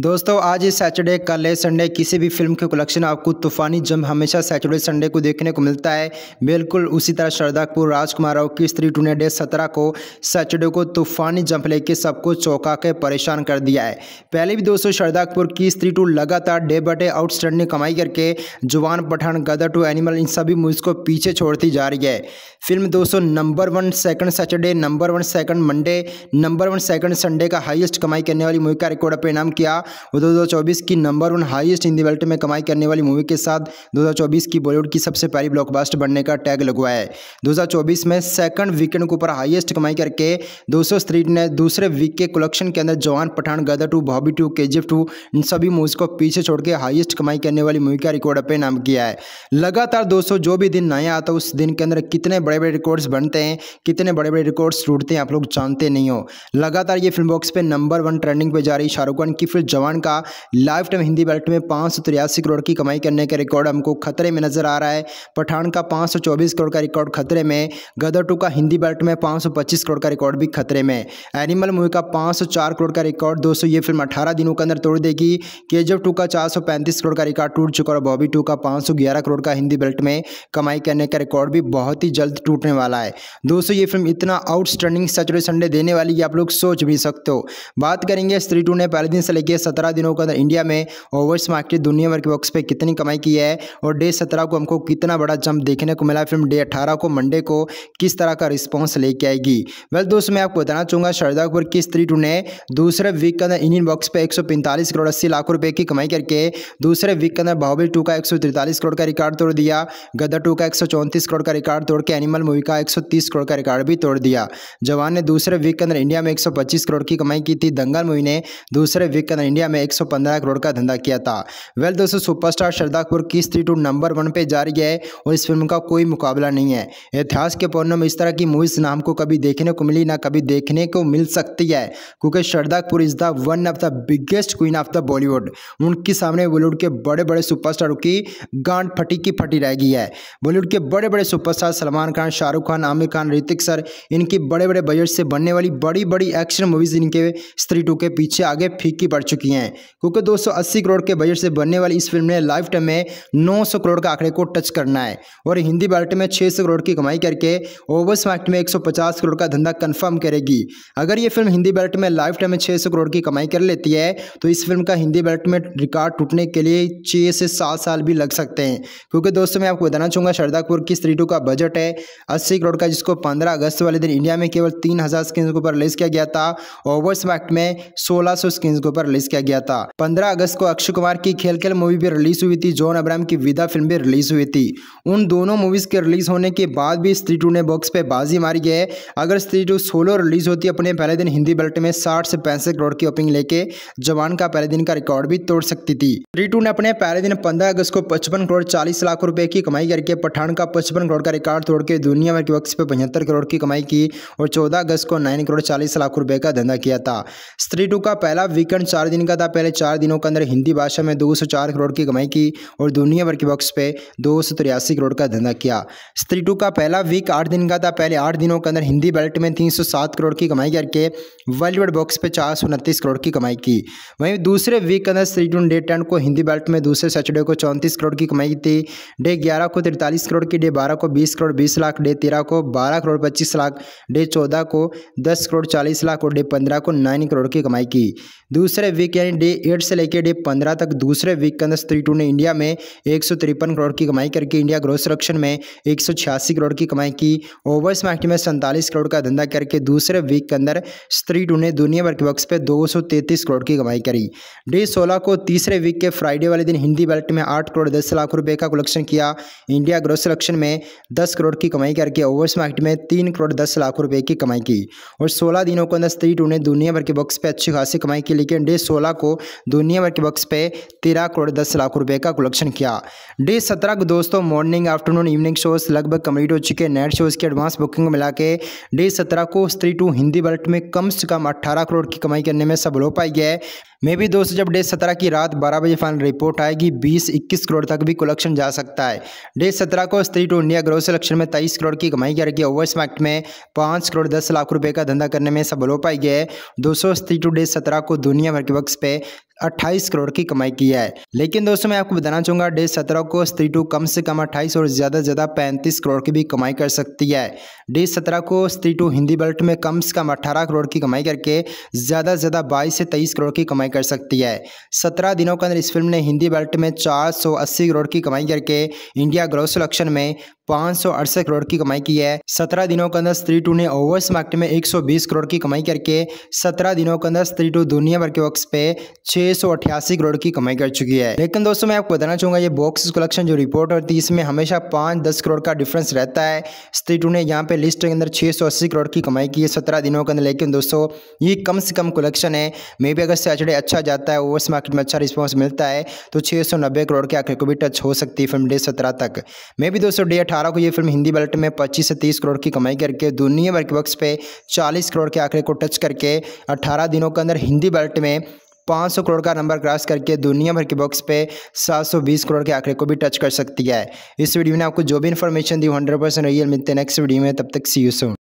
दोस्तों आज इस सैटरडे कल है संडे किसी भी फिल्म के कलेक्शन आपको तूफानी जम हमेशा सैटरडे संडे को देखने को मिलता है बिल्कुल उसी तरह श्रद्धापुर राजकुमार राव की स्त्री टूने डे सत्रह को सैटरडे को तूफानी जंप लेके सबको चौंका के परेशान कर दिया है पहले भी दोस्तों श्रद्धापुर की स्त्री टू लगातार डे बटे आउटस्टैंडिंग कमाई करके जुबान पठान गदर टू एनिमल इन सभी मूवीज़ को पीछे छोड़ती जा रही है फिल्म दोस्तों number one second Saturday number one second Monday number one second Sunday का हाइएस्ट कमाई करने वाली मूवी का रिकॉर्ड अपने नाम किया वो दो की number one highest Hindi belt में कमाई करने वाली मूवी के साथ दो की बॉलीवुड की सबसे पहली ब्लॉकबस्टर बनने का टैग लगवाया है दो में सेकंड वीकेंड के ऊपर हाइएस्ट कमाई करके दो ने दूसरे वीक के कलेक्शन के अंदर जवान पठान गदर टू भॉबी टू के टू इन सभी मूवीज़ को पीछे छोड़ के हाइएस्ट कमाई करने वाली मूवी का रिकॉर्ड अपने नाम किया है लगातार दोस्तों जो भी दिन नया आता उस दिन के अंदर कितने बड़े बड़े रिकॉर्ड्स बनते हैं कितने बड़े बड़े रिकॉर्ड्स टूटते हैं आप लोग जानते नहीं हो लगातार ये फिल्म बॉक्स पे नंबर वन ट्रेंडिंग पे जा रही शाहरुख खान की फिर चौहान का लाइफ टाइम हिंदी बेल्ट में पाँच करोड़ की कमाई करने का रिकॉर्ड हमको खतरे में नजर आ रहा है पठान का पाँच करोड़ का रिकॉर्ड खतरे में गदर टू का हिंदी बेल्ट में पाँच करोड़ का रिकॉर्ड भी खतरे में एनिमल मूवी का पाँच करोड़ का रिकॉर्ड दो ये फिल्म अठारह दिनों के अंदर तोड़ देगी के टू का चार करोड़ का रिकॉर्ड टूट चुका और बॉबी टू का पाँच करोड़ का हिंदी बेल्ट में कमाई करने का रिकॉर्ड भी बहुत ही जल्द टूटने वाला है दोस्तों ये फिल्म इतना आउटस्टैंडिंग सैटरडे संडे देने वाली आप लोग सोच भी सकते हो बात करेंगे स्त्री टू ने पहले दिन से लेकर सत्रह दिनों के अंदर इंडिया में ओवर्स मार्केट दुनिया भर के बॉक्स पे कितनी कमाई की है और डे सत्रह को हमको कितना बड़ा जंप देखने को मिला फिल्म डे अठारह को मंडे को किस तरह का रिस्पॉन्स लेके आएगी वेल दोस्तों मैं आपको बताना चाहूँगा श्रद्धा कपूर की स्त्री टू ने दूसरे वीक के अंदर इंडियन बॉक्स पर एक करोड़ अस्सी लाख रुपये की कमाई करके दूसरे वीक के अंदर बाहुबली टू का एक करोड़ का रिकॉर्ड तोड़ दिया गदर टू का एक करोड़ का रिकॉर्ड तोड़ के एनिमल मूवी का एक करोड़ का रिकॉर्ड भी तोड़ दिया जवान ने दूसरे वीक के अंदर इंडिया में 125 करोड़ की कमाई की थी दंगल मूवी ने दूसरे वीक के अंदर इंडिया में 115 करोड़ का धंधा किया था वेल दोस्तों सुपरस्टार श्रद्धा कपूर की स्त्री टू नंबर वन पे जारी है और इस फिल्म का कोई मुकाबला नहीं है इतिहास के पौनों में इस तरह की मूवीज नाम को कभी देखने को मिली ना कभी देखने को मिल सकती है क्योंकि Shraddha Kapoor is the one of the biggest queen of the Bollywood उनके सामने बॉलीवुड के बड़े बड़े सुपरस्टारों की गांठ फटी की फटी रह गई है बॉलीवुड के बड़े बड़े सुपरस्टार सलमान खान शाहरुख खान आमिर खान ऋतिक सर इनकी बड़े बड़े बजट से बनने वाली बड़ी बड़ी एक्शन मूवीज इनके स्त्री टू के पीछे आगे फीकी पड़ चुकी चुकी हैं क्योंकि 280 करोड़ के बजट से बनने वाली इस फिल्म ने लाइफ टाइम में 900 करोड़ के आंकड़े को टच करना है और हिंदी बाल्ट में 600 करोड़ की कमाई करके ओवर्स मार्केट में 150 करोड़ का धंधा कन्फर्म करेगी अगर ये फिल्म हिंदी बाल्ट में लाइफ टाइम में छः करोड़ की कमाई कर लेती है तो इस फिल्म का हिंदी बाल्ट में रिकॉर्ड टूटने के लिए छः से सात साल भी लग सकते हैं क्योंकि दोस्तों मैं आपको बताना चाहूँगा श्रद्धा कपूर की स्त्री का बजट है अस्सी करोड़ का जिसको पंद्रह अगस्त वाले दिन इंडिया में केवल तीन हज़ार स्क्रीन के ऊपर रिलीज़ किया गया था ओवर्स मार्केट में सोलह सौ स्क्रीन के ऊपर रिलीज़ किया गया था पंद्रह अगस्त को अक्षय कुमार की खेल खेल मूवी भी रिलीज हुई थी जॉन अब्राहम की विदा फिल्म भी रिलीज हुई थी उन दोनों मूवीज के रिलीज होने के बाद भी स्त्री टू ने बॉक्स पे बाजी मारी है अगर स्त्री टू सोलो रिलीज होती अपने पहले दिन हिंदी बेल्ट में साठ से पैंसठ करोड़ की ओपनिंग लेके जवान का पहले दिन का रिकॉर्ड भी तोड़ सकती थी स्त्री टू ने अपने पहले दिन पंद्रह अगस्त को पचपन करोड़ चालीस लाख रुपए की कमाई करके पठान का पचपन करोड़ का रिकॉर्ड तोड़ के दुनिया भर के वक्त पे पचहत्तर करोड़ की कमाई की और चौदह अगस्त को नाइन करोड़ चालीस लाख रुपए का धंधा किया था स्त्री टू का पहला वीकेंड चार दिन इनका था पहले चार दिनों के अंदर हिंदी भाषा में 204 करोड़ की कमाई की और दुनिया भर के बॉक्स पे दो करोड़ का धंधा किया स्त्री टू का पहला वीक आठ दिन का था पहले आठ दिनों के अंदर हिंदी बेल्ट में 307 करोड़ की कमाई करके वर्ल्ड वाइड बॉक्स पे चार करोड़ की कमाई की वहीं दूसरे वीक के अंदर स्त्री टू डे टेन को हिंदी बेल्ट में दूसरे सैटरडे को चौंतीस करोड़ की कमाई थी डे ग्यारह को तिरतालीस करोड़ की डे बारह को बीस करोड़ बीस लाख डे तेरह को बारह करोड़ पच्चीस लाख डे चौदह को दस करोड़ चालीस लाख और डे पंद्रह को नाइन करोड़ की कमाई की दूसरे वीक वीक यानी डे एट से लेकर डे पंद्रह तक दूसरे वीक के अंदर स्त्री टू ने इंडिया में एक करोड़ की कमाई करके इंडिया ग्रोथ सुरक्षण में एक करोड़ की कमाई की ओवर्स मार्केट में सैंतालीस करोड़ का धंधा करके दूसरे वीक के अंदर स्त्री टू ने दुनिया भर के बक्स पर दो करोड़ की कमाई करी डे सोलह को तीसरे वीक के फ्राइडे वाले दिन हिंदी बेल्ट में आठ करोड़ दस लाख रुपये का कलेक्शन किया इंडिया ग्रोथ सुरक्षण में दस करोड़ की कमाई करके ओवर्स मार्केट में तीन करोड़ दस लाख रुपये की कमाई की और सोलह दिनों के अंदर स्त्री टू ने दुनिया भर के बक्स पर अच्छी खासी कमाई की लेकिन डे 2016 को दुनिया भर के बक्स पे तेरह करोड़ दस लाख रुपए का कलेक्शन किया डे सत्रह को दोस्तों मॉर्निंग आफ्टरनून इवनिंग शोज लगभग कम्प्लीट हो चुके नाइट शोज की एडवांस बुकिंग मिला के डे सत्रह को स्त्री टू हिंदी बल्ट में कम से कम अट्ठारह करोड़ की कमाई करने में सब हो पाई है मे भी दोस्तों जब डे सत्रह की रात बारह बजे फाइनल रिपोर्ट आएगी बीस इक्कीस करोड़ तक भी कलेक्शन जा सकता है डे सत्रह को स्त्री टू इंडिया ग्रोथ सिलेक्शन में तेईस करोड़ की कमाई करके ओवर स्मैक्ट में पाँच करोड़ दस लाख रुपये का धंधा करने में सफल हो पाई है दोस्तों स्त्री टू डे सत्रह को दुनिया भर के वक्त पे अट्ठाईस करोड़ की कमाई की है लेकिन दोस्तों मैं आपको बताना चाहूंगा डे सत्रह को स्त्री टू कम से कम अट्ठाईस और ज़्यादा से ज़्यादा पैंतीस करोड़ की भी कमाई कर सकती है डे सत्रह को स्त्री टू हिंदी बेल्ट में कम से कम अट्ठारह करोड़ की कमाई करके ज़्यादा से ज़्यादा बाईस से तेईस करोड़ की कमाई कर सकती है सत्रह दिनों के अंदर इस फिल्म ने हिंदी बेल्ट में चार करोड़ की कमाई करके इंडिया ग्रोस सिलेक्शन में पाँच करोड़ की कमाई की है सत्रह दिनों के अंदर स्त्री टू ने ओवर्स मार्केट में 120 करोड़ की कमाई करके सत्रह दिनों के अंदर स्त्री टू दुनिया भर के बॉक्स पे अठासी करोड़ की कमाई कर चुकी है लेकिन दोस्तों मैं आपको बताना चाहूंगा ये बॉक्स कलेक्शन जो रिपोर्ट होती है इसमें हमेशा पाँच दस करोड़ का डिफरेंस रहता है स्त्री टू ने यहाँ पे लिस्ट के अंदर अस्सी करोड़ की कमाई की है सत्रह दिनों के अंदर लेकिन दोस्तों ये कम से कम कलेक्शन है मे बी अगर सैटरडे अच्छा जाता है ओवर्स मार्केट में अच्छा रिस्पॉन्स मिलता है तो नब्बे करोड़ के आखिर को भी टच हो सकती है फिल्म डे सत्रह तक मे बी दोस्तों डे 2018 को ये फिल्म हिंदी बजट में 25 से 30 करोड़ की कमाई करके दुनिया भर के बक्स पे 40 करोड़ के आंकड़े को टच करके 18 दिनों के अंदर हिंदी बजट में 500 करोड़ का नंबर क्रॉस करके दुनिया भर के बॉक्स पे 720 करोड़ के आंकड़े को भी टच कर सकती है इस वीडियो में आपको जो भी इन्फॉर्मेशन दी हंड्रेड परसेंट रियल मिलते हैं नेक्स्ट वीडियो में तब तक सी यू सोन